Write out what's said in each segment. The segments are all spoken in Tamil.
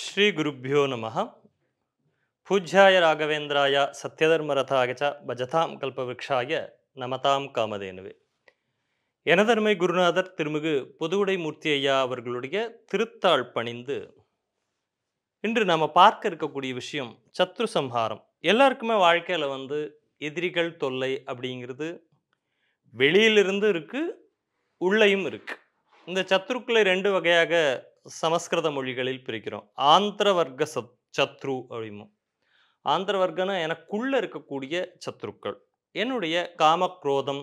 ஸ்ரீ குருப்பியோ நம பூஜ்யாய ராகவேந்திராய சத்யதர்மரதாய ச பஜதாம் கல்பவிருக்ஷாய நமதாம் காமதேனுவே எனதர்மை குருநாதர் திருமிகு புதுவுடை மூர்த்தி ஐயா அவர்களுடைய திருத்தாள் பணிந்து இன்று நம்ம பார்க்க இருக்கக்கூடிய விஷயம் சத்ரு சம்ஹாரம் எல்லாருக்குமே வாழ்க்கையில் வந்து எதிரிகள் தொல்லை அப்படிங்கிறது வெளியிலிருந்து இருக்குது உள்ளேயும் இருக்குது இந்த சத்ருக்களை ரெண்டு வகையாக சமஸ்கிருத மொழிகளில் பிரிக்கிறோம் ஆந்திர வர்க்க சத் சத்ரு அப்படிமோ ஆந்திர வர்க்கன்னா எனக்குள்ளே இருக்கக்கூடிய சத்ருக்கள் என்னுடைய காமக்ரோதம்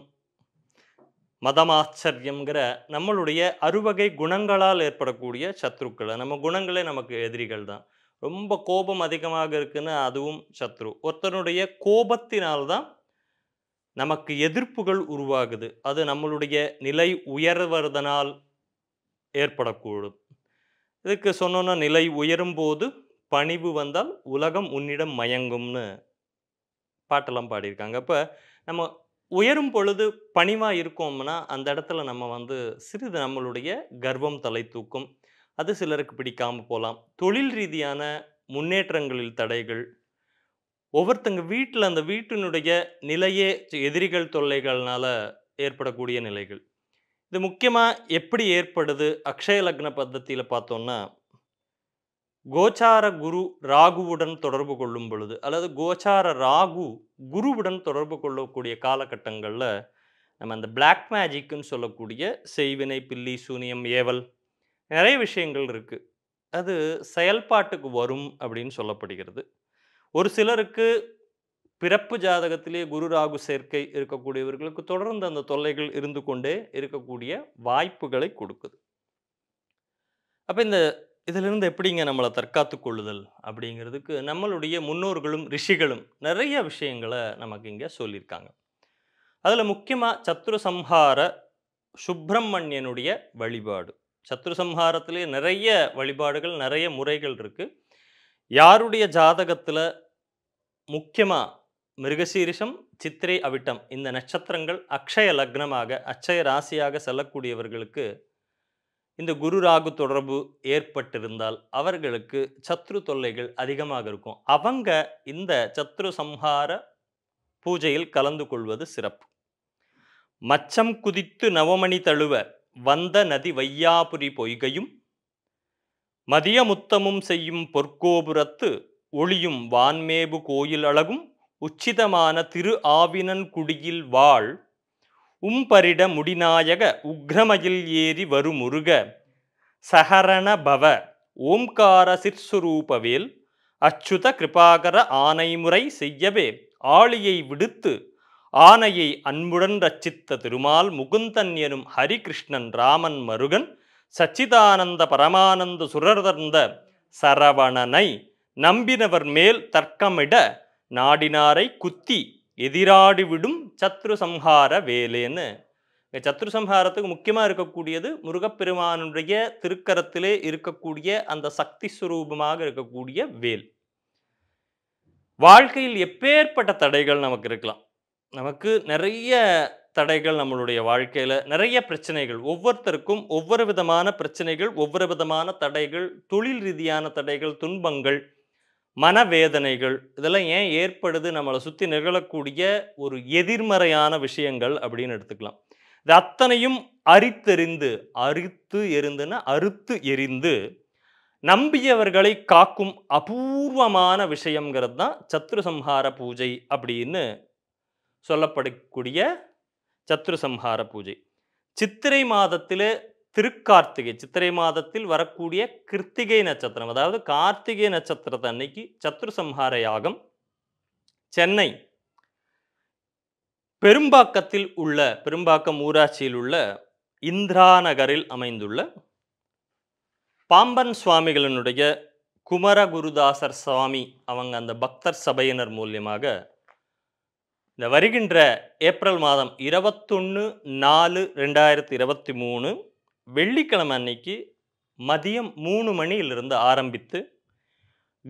மதமாச்சரியங்கிற நம்மளுடைய அறுவகை குணங்களால் ஏற்படக்கூடிய சத்ருக்களை நம்ம குணங்களே நமக்கு எதிரிகள் தான் ரொம்ப கோபம் அதிகமாக இருக்குன்னு அதுவும் சத்ரு ஒருத்தனுடைய கோபத்தினால்தான் நமக்கு எதிர்ப்புகள் உருவாகுது அது நம்மளுடைய நிலை உயர்வதனால் ஏற்படக்கூடும் இதுக்கு சொன்னோன்னா நிலை உயரும் போது பணிவு வந்தால் உலகம் உன்னிடம் மயங்கும்னு பாட்டெல்லாம் பாடியிருக்காங்க அப்போ நம்ம உயரும் பொழுது பணிவாக இருக்கோம்னா அந்த இடத்துல நம்ம வந்து சிறிது நம்மளுடைய கர்வம் தலை தூக்கும் அது சிலருக்கு பிடிக்காமல் போகலாம் தொழில் ரீதியான முன்னேற்றங்களில் தடைகள் ஒவ்வொருத்தங்க வீட்டில் அந்த வீட்டினுடைய நிலையே எதிரிகள் தொல்லைகள்னால் ஏற்படக்கூடிய நிலைகள் இது முக்கியமாக எப்படி ஏற்படுது அக்ஷய லக்ன பத்தியில் பார்த்தோம்னா கோச்சார குரு ராகுவுடன் தொடர்பு கொள்ளும் பொழுது அல்லது கோச்சார ராகு குருவுடன் தொடர்பு கொள்ளக்கூடிய காலகட்டங்களில் நம்ம அந்த பிளாக் மேஜிக்குன்னு சொல்லக்கூடிய செய்வினை பில்லி சூனியம் ஏவல் நிறைய விஷயங்கள் இருக்குது அது செயல்பாட்டுக்கு வரும் அப்படின்னு சொல்லப்படுகிறது ஒரு சிலருக்கு பிறப்பு ஜாதகத்திலே குரு ராகு சேர்க்கை இருக்கக்கூடியவர்களுக்கு தொடர்ந்து அந்த தொல்லைகள் இருந்து கொண்டே இருக்கக்கூடிய வாய்ப்புகளை கொடுக்குது அப்போ இந்த இதிலிருந்து எப்படிங்க நம்மளை தற்காத்து கொள்ளுதல் அப்படிங்கிறதுக்கு நம்மளுடைய முன்னோர்களும் ரிஷிகளும் நிறைய விஷயங்களை நமக்கு இங்கே சொல்லியிருக்காங்க அதில் முக்கியமாக சத்ரு சம்ஹார சுப்பிரமணியனுடைய வழிபாடு சத்ரு சம்ஹாரத்திலே நிறைய வழிபாடுகள் நிறைய முறைகள் இருக்குது யாருடைய ஜாதகத்தில் முக்கியமாக மிருகசீரிஷம் சித்திரை அவிட்டம் இந்த நட்சத்திரங்கள் அக்ஷய லக்னமாக அக்ஷய ராசியாக செல்லக்கூடியவர்களுக்கு இந்த குரு ராகு தொடர்பு ஏற்பட்டிருந்தால் அவர்களுக்கு சத்ரு தொல்லைகள் அதிகமாக இருக்கும் அவங்க இந்த சத்ரு சம்ஹார பூஜையில் கலந்து கொள்வது சிறப்பு மச்சம் குதித்து நவமணி தழுவ வந்த நதி வையாபுரி பொய்கையும் மதியமுத்தமும் செய்யும் பொற்கோபுரத்து ஒளியும் வான்மேபு கோயில் அழகும் உச்சிதமான திரு ஆவினன் குடியில் வாழ் உம்பரிட முடிநாயக உக்ரமையில் ஏறி வருமுருக சஹரண பவ ஓம்கார சிற்சுரூபவேல் அச்சுத கிருபாகர ஆனைமுறை செய்யவே ஆளியை விடுத்து ஆனையை அன்புடன் ரச்சித்த திருமால் முகுந்தன் எனும் ஹரிகிருஷ்ணன் ராமன் மருகன் சச்சிதானந்த பரமானந்த சுரர்தர்ந்த சரவணனை நம்பினவர் மேல் தர்க்கமிட நாடினாரை குத்தி எதிராடிவிடும் சத்ரு சம்ஹார வேலேன்னு சத்ரு சம்ஹாரத்துக்கு முக்கியமாக இருக்கக்கூடியது முருகப்பெருமானுடைய திருக்கரத்திலே இருக்கக்கூடிய அந்த சக்தி சுரூபமாக இருக்கக்கூடிய வேல் வாழ்க்கையில் எப்பேற்பட்ட தடைகள் நமக்கு இருக்கலாம் நமக்கு நிறைய தடைகள் நம்மளுடைய வாழ்க்கையில் நிறைய பிரச்சனைகள் ஒவ்வொருத்தருக்கும் ஒவ்வொரு விதமான பிரச்சனைகள் ஒவ்வொரு விதமான தடைகள் தொழில் ரீதியான தடைகள் துன்பங்கள் மனவேதனைகள் இதெல்லாம் ஏன் ஏற்படுது நம்மளை சுற்றி நிகழக்கூடிய ஒரு எதிர்மறையான விஷயங்கள் அப்படின்னு எடுத்துக்கலாம் இது அத்தனையும் அரித்தெறிந்து அரித்து எரிந்துன்னா அறுத்து எரிந்து நம்பியவர்களை காக்கும் அபூர்வமான விஷயங்கிறது தான் சத்ரு சம்ஹார பூஜை அப்படின்னு சொல்லப்படக்கூடிய சத்ரு சம்ஹார பூஜை சித்திரை மாதத்தில் திருக்கார்த்திகை சித்திரை மாதத்தில் வரக்கூடிய கிருத்திகை நட்சத்திரம் அதாவது கார்த்திகை நட்சத்திரத்தை அன்னைக்கு சத்ரு சம்ஹார யாகம் சென்னை பெரும்பாக்கத்தில் உள்ள பெரும்பாக்கம் ஊராட்சியில் உள்ள இந்திரா நகரில் அமைந்துள்ள பாம்பன் சுவாமிகளினுடைய குமரகுருதாசர் சுவாமி அவங்க அந்த பக்தர் சபையினர் மூலியமாக இந்த வருகின்ற ஏப்ரல் மாதம் இருபத்தொன்று நாலு ரெண்டாயிரத்தி இருபத்தி மூணு வெள்ளிக்கிழமை அன்னைக்கு மதியம் மூணு மணியிலிருந்து ஆரம்பித்து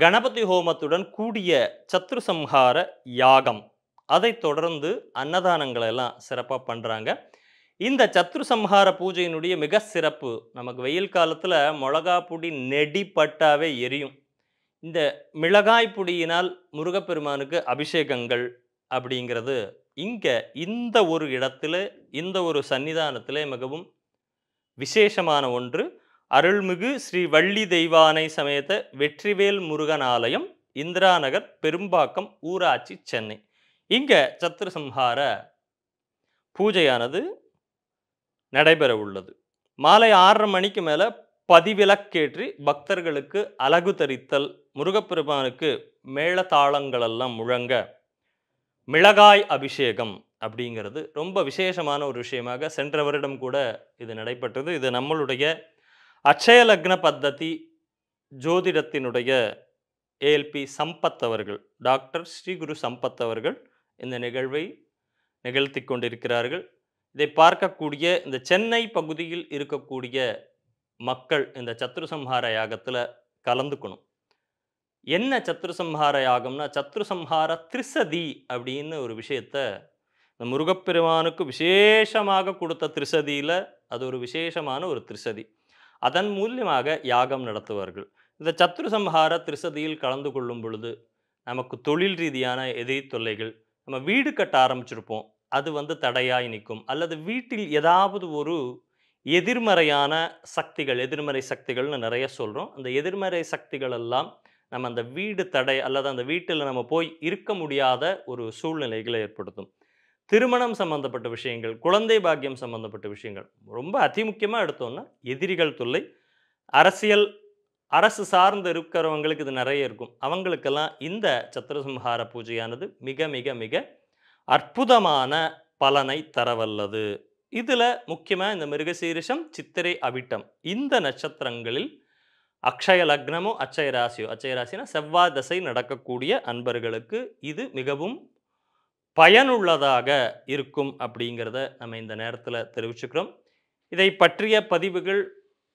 கணபதி ஹோமத்துடன் கூடிய சத்ரு சம்ஹார யாகம் அதை தொடர்ந்து அன்னதானங்களை எல்லாம் சிறப்பாக பண்ணுறாங்க இந்த சத்ரு சம்ஹார பூஜையினுடைய மிக சிறப்பு நமக்கு வெயில் காலத்தில் மிளகா பொடி நெடிப்பட்டாவே எரியும் இந்த மிளகாய் பொடியினால் முருகப்பெருமானுக்கு அபிஷேகங்கள் அப்படிங்கிறது இங்கே இந்த ஒரு இடத்துல இந்த ஒரு சன்னிதானத்தில் மிகவும் விசேஷமான ஒன்று அருள்மிகு ஸ்ரீ வள்ளி தெய்வானை சமேத வெற்றிவேல் முருகன் ஆலயம் இந்திரா நகர் பெரும்பாக்கம் ஊராட்சி சென்னை இங்கே சத்ருசம்ஹார பூஜையானது நடைபெற உள்ளது மாலை ஆறரை மணிக்கு மேலே பதிவிலக்கேற்றி பக்தர்களுக்கு அலகு தரித்தல் முருகப்பெருமானுக்கு மேளதாளங்களெல்லாம் முழங்க மிளகாய் அபிஷேகம் அப்படிங்கிறது ரொம்ப விசேஷமான ஒரு விஷயமாக சென்ற வருடம் கூட இது நடைபெற்றது இது நம்மளுடைய லக்ன பத்ததி ஜோதிடத்தினுடைய ஏஎல்பி சம்பத் அவர்கள் டாக்டர் ஸ்ரீகுரு சம்பத் அவர்கள் இந்த நிகழ்வை நிகழ்த்தி கொண்டிருக்கிறார்கள் இதை பார்க்கக்கூடிய இந்த சென்னை பகுதியில் இருக்கக்கூடிய மக்கள் இந்த சத்ருசம்ஹார யாகத்தில் கலந்துக்கணும் என்ன சத்ருசம்ஹார யாகம்னா சத்ருசம்ஹார திரிசதி அப்படின்னு ஒரு விஷயத்தை இந்த முருகப்பெருமானுக்கு விசேஷமாக கொடுத்த திருசதியில் அது ஒரு விசேஷமான ஒரு திருசதி அதன் மூலியமாக யாகம் நடத்துவார்கள் இந்த சத்ரு சம்ஹார திருசதியில் கலந்து கொள்ளும் பொழுது நமக்கு தொழில் ரீதியான எதிர் தொல்லைகள் நம்ம வீடு கட்ட ஆரம்பிச்சிருப்போம் அது வந்து தடையாய் நிற்கும் அல்லது வீட்டில் ஏதாவது ஒரு எதிர்மறையான சக்திகள் எதிர்மறை சக்திகள்னு நிறைய சொல்கிறோம் அந்த எதிர்மறை சக்திகள் எல்லாம் நம்ம அந்த வீடு தடை அல்லது அந்த வீட்டில் நம்ம போய் இருக்க முடியாத ஒரு சூழ்நிலைகளை ஏற்படுத்தும் திருமணம் சம்பந்தப்பட்ட விஷயங்கள் குழந்தை பாக்கியம் சம்பந்தப்பட்ட விஷயங்கள் ரொம்ப அதிமுக்கியமாக எடுத்தோம்னா எதிரிகள் தொல்லை அரசியல் அரசு சார்ந்து இருக்கிறவங்களுக்கு இது நிறைய இருக்கும் அவங்களுக்கெல்லாம் இந்த சத்திரசம்ஹார பூஜையானது மிக மிக மிக அற்புதமான பலனை தரவல்லது இதில் முக்கியமாக இந்த மிருகசீரிஷம் சித்திரை அவிட்டம் இந்த நட்சத்திரங்களில் அக்ஷய லக்னமோ அச்சய ராசியோ அச்சய ராசினா செவ்வாய் தசை நடக்கக்கூடிய அன்பர்களுக்கு இது மிகவும் பயனுள்ளதாக இருக்கும் அப்படிங்கிறத நம்ம இந்த நேரத்தில் தெரிவிச்சுக்கிறோம் இதை பற்றிய பதிவுகள்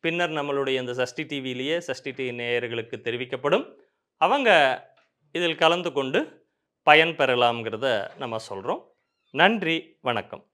பின்னர் நம்மளுடைய இந்த சஷ்டி டிவியிலேயே சஷ்டி டிவி நேயர்களுக்கு தெரிவிக்கப்படும் அவங்க இதில் கலந்து கொண்டு பயன் பெறலாம்ங்கிறத நம்ம சொல்கிறோம் நன்றி வணக்கம்